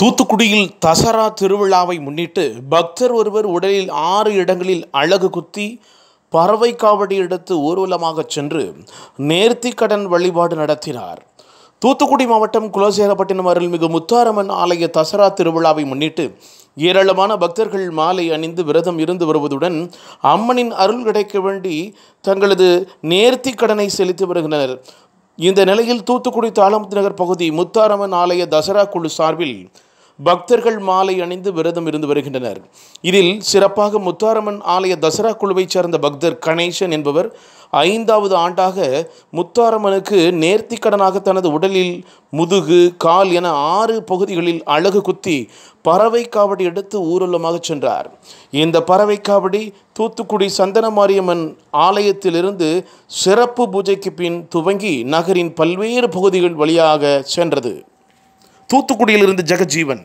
தூத்துக்குடியில் தசரா திருவிழாவை முன்னிட்டு பக்தர் ஒருவர் உடலில் ஆறு இடங்களில் அழகு குத்தி பறவை காவடி எடுத்து ஊர்வலமாக சென்று நேர்த்தி கடன் வழிபாடு நடத்தினார் தூத்துக்குடி மாவட்டம் குலசேகப்பட்டினம் அருள்மிகு முத்தாரம்மன் ஆலய தசரா திருவிழாவை முன்னிட்டு ஏராளமான பக்தர்கள் மாலை அணிந்து விரதம் இருந்து வருவதுடன் அம்மனின் அருள் கிடைக்க வேண்டி தங்களது நேர்த்தி கடனை செலுத்தி வருகின்றனர் இந்த நிலையில் தூத்துக்குடி தாளமுத்து நகர் பகுதி முத்தாரம்மன் ஆலய தசரா குழு சார்பில் பக்தர்கள் மாலை அணிந்து விரதம் இருந்து வருகின்றனர் இதில் சிறப்பாக முத்தாரம்மன் ஆலய தசரா குழுவைச் சேர்ந்த பக்தர் கணேசன் என்பவர் ஐந்தாவது ஆண்டாக முத்தாரம்மனுக்கு நேர்த்திக்கடனாக தனது உடலில் முதுகு கால் என ஆறு பகுதிகளில் அழகு குத்தி பறவை காவடி எடுத்து ஊர்வலமாக சென்றார் இந்த பறவை காவடி தூத்துக்குடி சந்தன மாரியம்மன் ஆலயத்திலிருந்து சிறப்பு பூஜைக்கு பின் துவங்கி நகரின் பல்வேறு பகுதிகள் வழியாக சென்றது தூத்துக்குடியிலிருந்து ஜெகஜீவன்